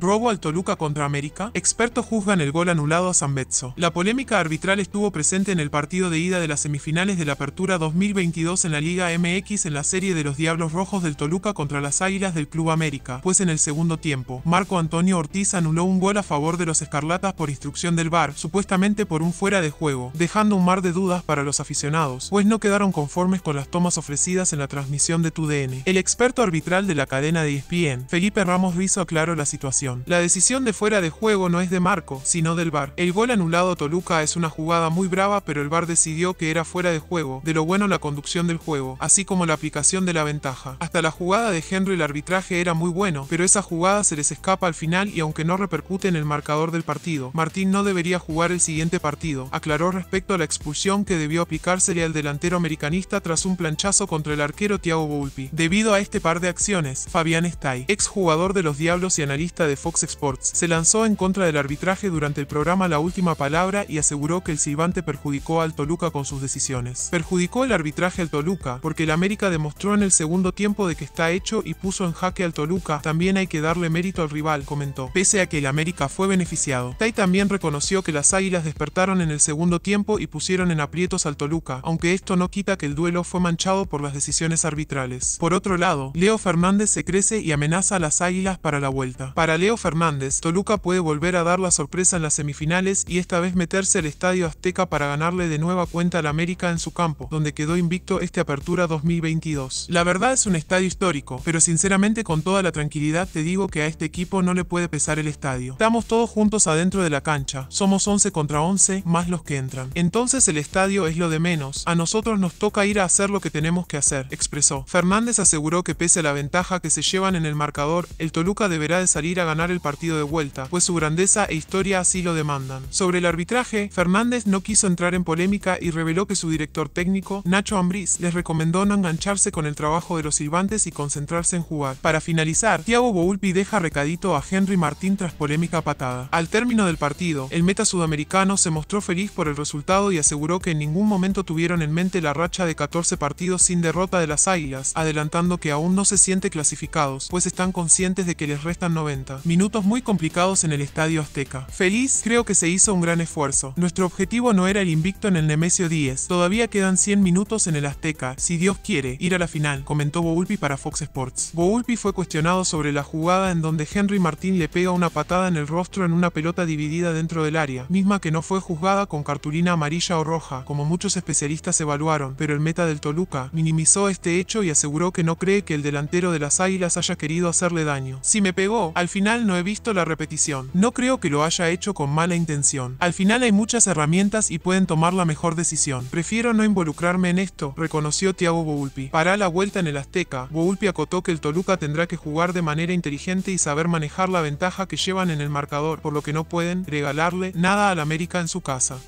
Robo al Toluca contra América. Expertos juzgan el gol anulado a San Bezzo. La polémica arbitral estuvo presente en el partido de ida de las semifinales de la Apertura 2022 en la Liga MX en la serie de los Diablos Rojos del Toluca contra las Águilas del Club América, pues en el segundo tiempo, Marco Antonio Ortiz anuló un gol a favor de los Escarlatas por instrucción del VAR, supuestamente por un fuera de juego, dejando un mar de dudas para los aficionados, pues no quedaron conformes con las tomas ofrecidas en la transmisión de TUDN. El experto arbitral de la cadena de ESPN, Felipe Ramos Rizo aclaró la situación la decisión de fuera de juego no es de Marco, sino del VAR. El gol anulado Toluca es una jugada muy brava, pero el VAR decidió que era fuera de juego, de lo bueno la conducción del juego, así como la aplicación de la ventaja. Hasta la jugada de Henry el arbitraje era muy bueno, pero esa jugada se les escapa al final y aunque no repercute en el marcador del partido, Martín no debería jugar el siguiente partido, aclaró respecto a la expulsión que debió aplicársele al delantero americanista tras un planchazo contra el arquero Tiago Bulpi. Debido a este par de acciones, Fabián Stay, ex jugador de los Diablos y analista de Fox Sports, se lanzó en contra del arbitraje durante el programa La Última Palabra y aseguró que el silbante perjudicó al Toluca con sus decisiones. Perjudicó el arbitraje al Toluca, porque el América demostró en el segundo tiempo de que está hecho y puso en jaque al Toluca, también hay que darle mérito al rival, comentó, pese a que el América fue beneficiado. Tai también reconoció que las Águilas despertaron en el segundo tiempo y pusieron en aprietos al Toluca, aunque esto no quita que el duelo fue manchado por las decisiones arbitrales. Por otro lado, Leo Fernández se crece y amenaza a las Águilas para la vuelta. Para Leo Fernández, Toluca puede volver a dar la sorpresa en las semifinales y esta vez meterse al Estadio Azteca para ganarle de nueva cuenta al América en su campo, donde quedó invicto este apertura 2022. La verdad es un estadio histórico, pero sinceramente con toda la tranquilidad te digo que a este equipo no le puede pesar el estadio. Estamos todos juntos adentro de la cancha, somos 11 contra 11, más los que entran. Entonces el estadio es lo de menos, a nosotros nos toca ir a hacer lo que tenemos que hacer, expresó. Fernández aseguró que pese a la ventaja que se llevan en el marcador, el Toluca deberá de salir a ganar el partido de vuelta, pues su grandeza e historia así lo demandan. Sobre el arbitraje, Fernández no quiso entrar en polémica y reveló que su director técnico, Nacho Ambriz, les recomendó no engancharse con el trabajo de los silbantes y concentrarse en jugar. Para finalizar, Thiago Boulpi deja recadito a Henry Martín tras polémica patada. Al término del partido, el meta sudamericano se mostró feliz por el resultado y aseguró que en ningún momento tuvieron en mente la racha de 14 partidos sin derrota de las Águilas, adelantando que aún no se siente clasificados, pues están conscientes de que les restan 90. Minutos muy complicados en el Estadio Azteca. Feliz, creo que se hizo un gran esfuerzo. Nuestro objetivo no era el invicto en el Nemesio 10. Todavía quedan 100 minutos en el Azteca, si Dios quiere, ir a la final, comentó Boulpi para Fox Sports. Boulpi fue cuestionado sobre la jugada en donde Henry Martín le pega una patada en el rostro en una pelota dividida dentro del área, misma que no fue juzgada con cartulina amarilla o roja, como muchos especialistas evaluaron, pero el meta del Toluca minimizó este hecho y aseguró que no cree que el delantero de las Águilas haya querido hacerle daño. Si me pegó, al final no he visto la repetición. No creo que lo haya hecho con mala intención. Al final hay muchas herramientas y pueden tomar la mejor decisión. Prefiero no involucrarme en esto, reconoció Thiago Boulpi. Para la vuelta en el Azteca, Boulpi acotó que el Toluca tendrá que jugar de manera inteligente y saber manejar la ventaja que llevan en el marcador, por lo que no pueden regalarle nada al América en su casa.